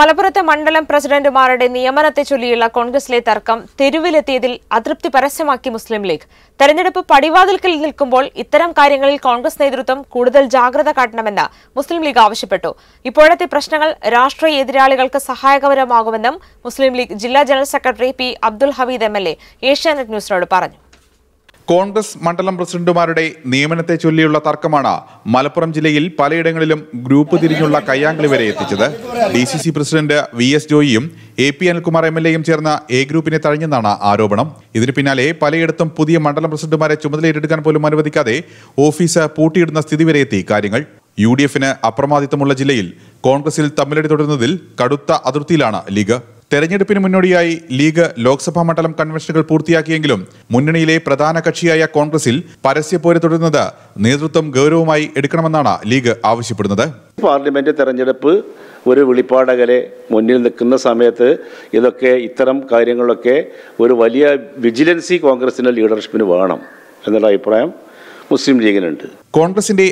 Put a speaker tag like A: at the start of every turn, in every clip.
A: മലപ്പുറത്തെ മണ്ഡലം പ്രസിഡന്റുമാരുടെ നിയമനത്തെ ചൊല്ലിയുള്ള കോൺഗ്രസിലെ തർക്കം തെരുവിലെത്തിയതിൽ അതൃപ്തി പരസ്യമാക്കി മുസ്ലിം ലീഗ് തെരഞ്ഞെടുപ്പ് പടിവാതിൽക്കൽ നിൽക്കുമ്പോൾ ഇത്തരം കാര്യങ്ങളിൽ കോൺഗ്രസ് നേതൃത്വം കൂടുതൽ ജാഗ്രത കാട്ടണമെന്ന് മുസ്ലിം ലീഗ് ആവശ്യപ്പെട്ടു ഇപ്പോഴത്തെ പ്രശ്നങ്ങൾ രാഷ്ട്രീയ എതിരാളികൾക്ക് സഹായകരമാകുമെന്നും മുസ്ലിം ലീഗ് ജില്ലാ general secretary P Abdul Hameed M L A Asianet ന്യൂസിനോട് പറഞ്ഞു
B: കോൺഗ്രസ് മണ്ഡലം പ്രസിഡന്റുമാരുടെ നിയമനത്തെ ചൊല്ലിയുള്ള തർക്കമാണ് മലപ്പുറം ജില്ലയിൽ പലയിടങ്ങളിലും ഗ്രൂപ്പ് തിരിഞ്ഞുള്ള കയ്യാങ്കളി വരെ എത്തിച്ചത് D C C president V S ജോയിയും A P Anilkumar M L എയും ചേർന്ന എ ഗ്രൂപ്പിനെ തഴഞ്ഞെന്നാണ് ആരോപണം ഇതിന് പിന്നാലെ പലയിടത്തും പുതിയ മണ്ഡലം പ്രസിഡന്റുമാരെ ചുമതലയേറ്റെടുക്കാൻ പോലും അനുവദിക്കാതെ ഓഫീസ് പൂട്ടിയിടുന്ന സ്ഥിതി വരെ എത്തി കാര്യങ്ങൾ യു ഡി എഫിന് അപ്രമാദിത്വമുള്ള ജില്ലയിൽ കോൺഗ്രസിൽ തമ്മിലടി തുടരുന്നതിൽ കടുത്ത അതിർത്തിയിലാണ് ലീഗ് തെരഞ്ഞെടുപ്പിന് മുന്നോടിയായി ലീഗ് ലോക്സഭാ മണ്ഡലം കൺവെൻഷനുകൾ പൂർത്തിയാക്കിയെങ്കിലും മുന്നണിയിലെ പ്രധാന കക്ഷിയായ കോൺഗ്രസിൽ പരസ്യ പരസ്യപ്പോര് തുടരുന്നത് നേതൃത്വം ഗൗരവമായി എടുക്കണമെന്നാണ് ലീഗ് ആവശ്യപ്പെടുന്നത്
C: പാർലമെന്റ് തെരഞ്ഞെടുപ്പ് ഒരു വെളിപ്പാടകലെ മുന്നിൽ നിൽക്കുന്ന സമയത്ത് ഇതൊക്കെ ഇത്തരം കാര്യങ്ങളൊക്കെ ഒരു വലിയ വിജിലൻസി കോൺഗ്രസിന്റെ ലീഡർഷിപ്പിന് വേണം എന്നുള്ള അഭിപ്രായം മുസ്ലിം ലീഗിനുണ്ട്
B: കോൺഗ്രസിന്റെ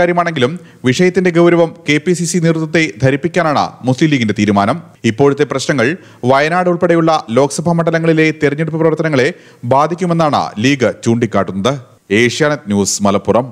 B: കാര്യമാണെങ്കിലും വിഷയത്തിന്റെ ഗൗരവം കെ പി സി സി നേതൃത്വത്തെ ധരിപ്പിക്കാനാണ് മുസ്ലിം ലീഗിന്റെ തീരുമാനം ഇപ്പോഴത്തെ പ്രശ്നങ്ങൾ വയനാട് ഉൾപ്പെടെയുള്ള ലോക്സഭാ മണ്ഡലങ്ങളിലെ തെരഞ്ഞെടുപ്പ് പ്രവർത്തനങ്ങളെ ബാധിക്കുമെന്നാണ് ലീഗ് ചൂണ്ടിക്കാട്ടുന്നത് ഏഷ്യാനെറ്റ് ന്യൂസ് മലപ്പുറം